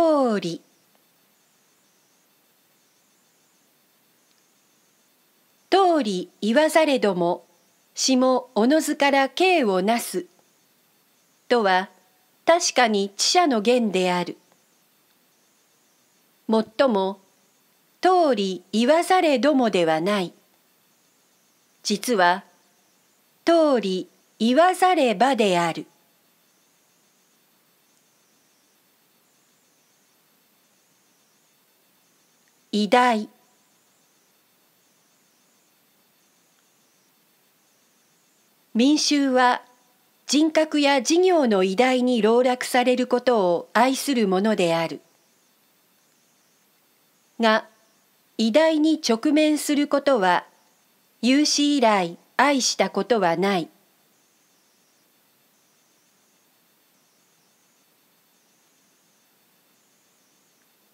通り通り言わざれども下おのずから刑をなすとは確かに知者の言であるもっとも通り言わざれどもではない実は通り言わざればである。偉大民衆は人格や事業の偉大に籠絡されることを愛するものであるが偉大に直面することは有史以来愛したことはない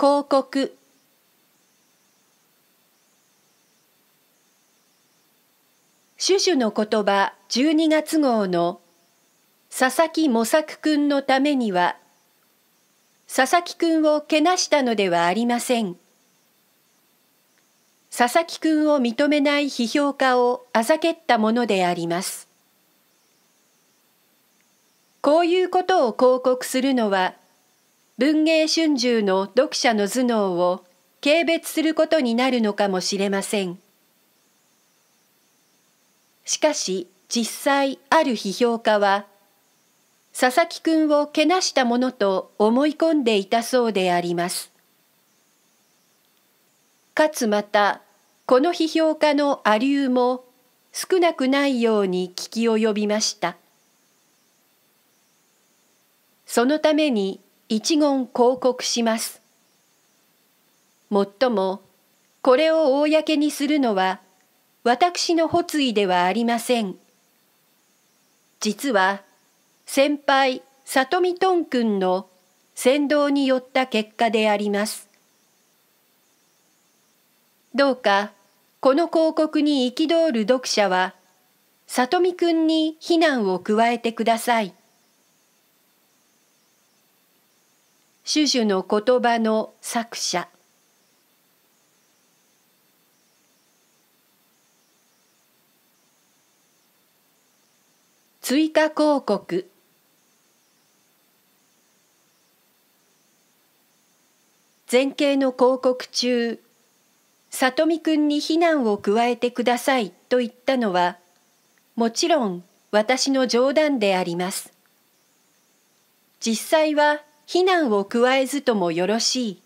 広告種々の言葉12月号の佐々木模索くんのためには佐々木くんをけなしたのではありません佐々木くんを認めない批評家をあざけったものでありますこういうことを広告するのは文藝春秋の読者の頭脳を軽蔑することになるのかもしれません。しかし実際ある批評家は佐々木くんをけなしたものと思い込んでいたそうであります。かつまたこの批評家のアリュも少なくないように聞き及びました。そのために一言広告します。もっともこれを公にするのは私の発意ではありません。実は先輩里見とんくんの先導によった結果であります。どうかこの広告に憤る読者は里見くんに非難を加えてください。シュの言葉の作者追加広告前景の広告中「里見くんに非難を加えてください」と言ったのはもちろん私の冗談であります。実際は非難を加えずともよろしい。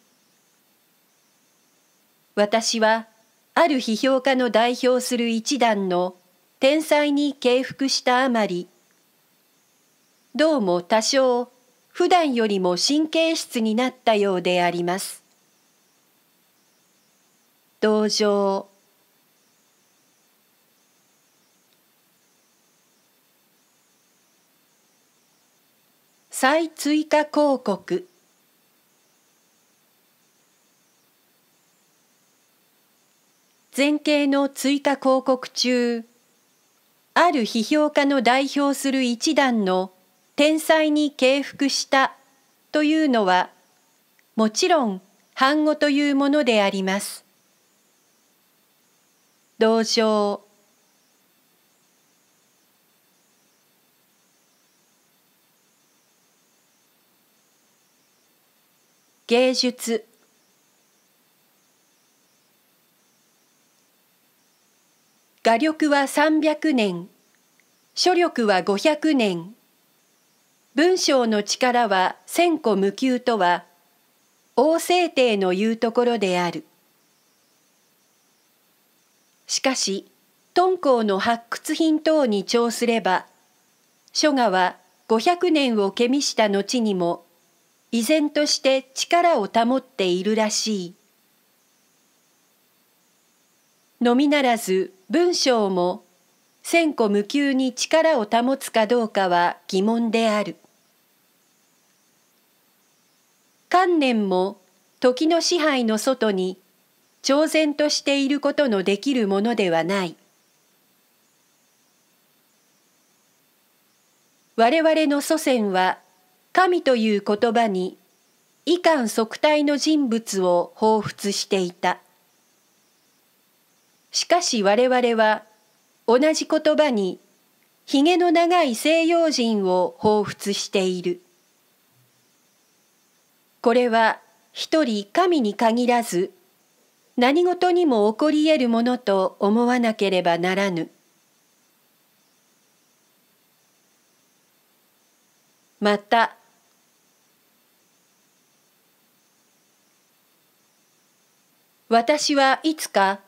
私はある批評家の代表する一団の天才に敬服したあまりどうも多少普段よりも神経質になったようであります。同情再追加広告前傾の追加広告中ある批評家の代表する一団の天才に敬服したというのはもちろん反語というものであります。同情芸術画力は300年書力は500年文章の力は千個無窮とは王政帝の言うところであるしかし敦煌の発掘品等に調すれば書画は500年をけみした後にも依然として力を保っているらしいのみならず文章も千古無窮に力を保つかどうかは疑問である。観念も時の支配の外に挑然としていることのできるものではない。我々の祖先は神という言葉に遺憾即体の人物を彷彿していた。しかし我々は同じ言葉にひげの長い西洋人を彷彿している。これは一人神に限らず何事にも起こり得るものと思わなければならぬ。また私はいつか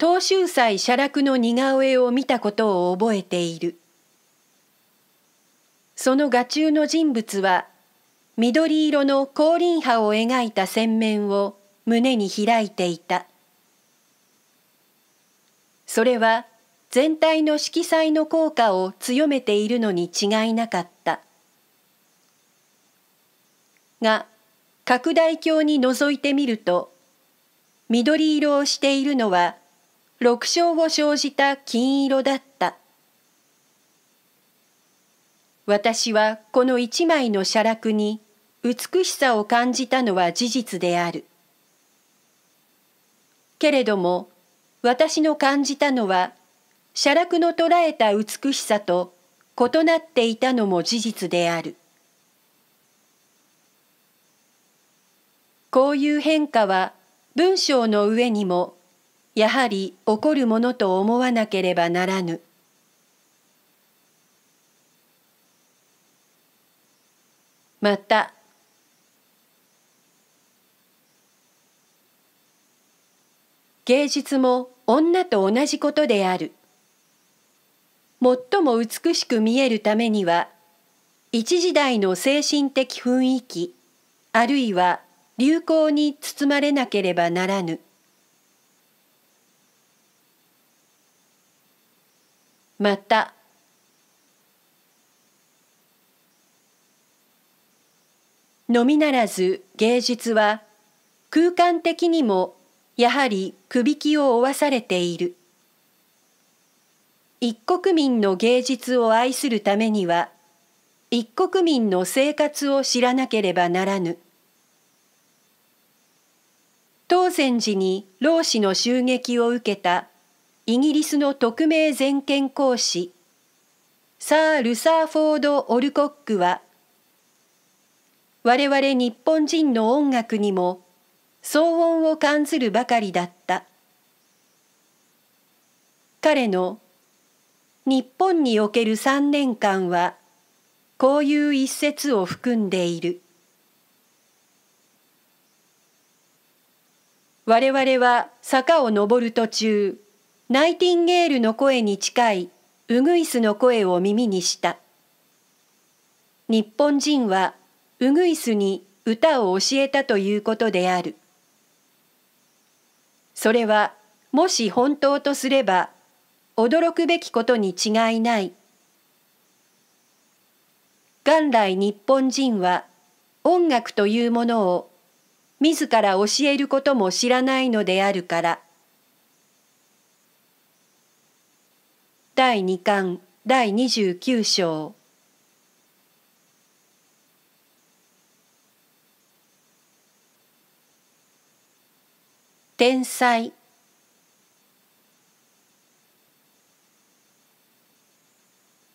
東秀斎写楽の似顔絵を見たことを覚えているその画中の人物は緑色の光輪波を描いた扇面を胸に開いていたそれは全体の色彩の効果を強めているのに違いなかったが拡大鏡に覗いてみると緑色をしているのは六章を生じた金色だった。私はこの一枚の写楽に美しさを感じたのは事実である。けれども私の感じたのは写楽の捉えた美しさと異なっていたのも事実である。こういう変化は文章の上にもやはり起こるものと思わなければならぬ。また芸術も女と同じことである最も美しく見えるためには一時代の精神的雰囲気あるいは流行に包まれなければならぬ。またのみならず芸術は空間的にもやはりくびきを負わされている一国民の芸術を愛するためには一国民の生活を知らなければならぬ当禅寺に老子の襲撃を受けたイギリスの特命全権公使サー・ルサーフォード・オルコックは我々日本人の音楽にも騒音を感ずるばかりだった彼の日本における三年間はこういう一節を含んでいる我々は坂を登る途中ナイティンゲールの声に近いウグイスの声を耳にした日本人はウグイスに歌を教えたということであるそれはもし本当とすれば驚くべきことに違いない元来日本人は音楽というものを自ら教えることも知らないのであるから「第2巻第十9章天才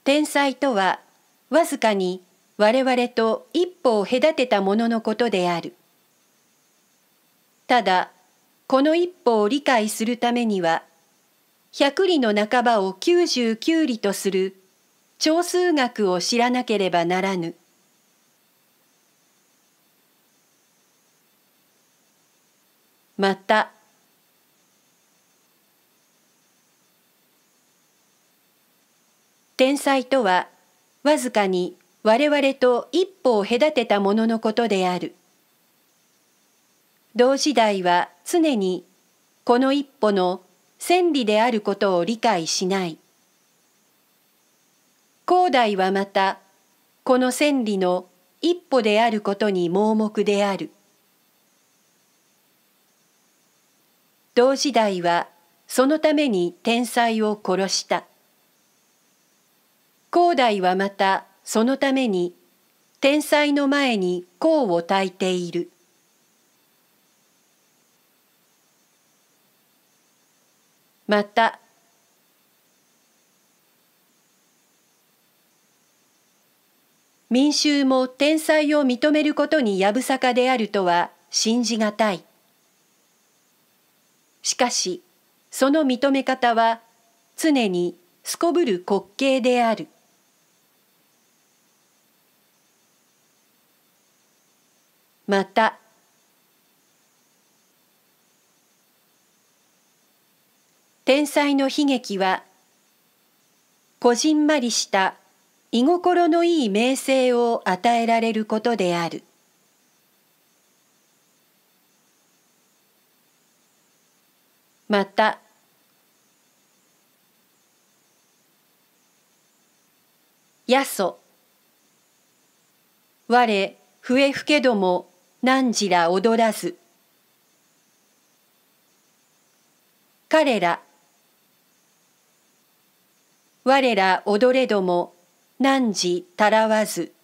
天才とはわずかに我々と一歩を隔てたもののことであるただこの一歩を理解するためには100里の半ばを99里とする超数学を知らなければならぬ。また天才とはわずかに我々と一歩を隔てたもののことである同時代は常にこの一歩の千里であることを理解しない高大はまたこの千里の一歩であることに盲目である同時代はそのために天才を殺した高大はまたそのために天才の前に功を焚いているまた民衆も天才を認めることにやぶさかであるとは信じがたいしかしその認め方は常にすこぶる滑稽であるまた天才の悲劇はこじんまりした居心のいい名声を与えられることであるまたやそ我笛吹けども何時ら踊らず彼ら我ら踊れども、汝たらわず。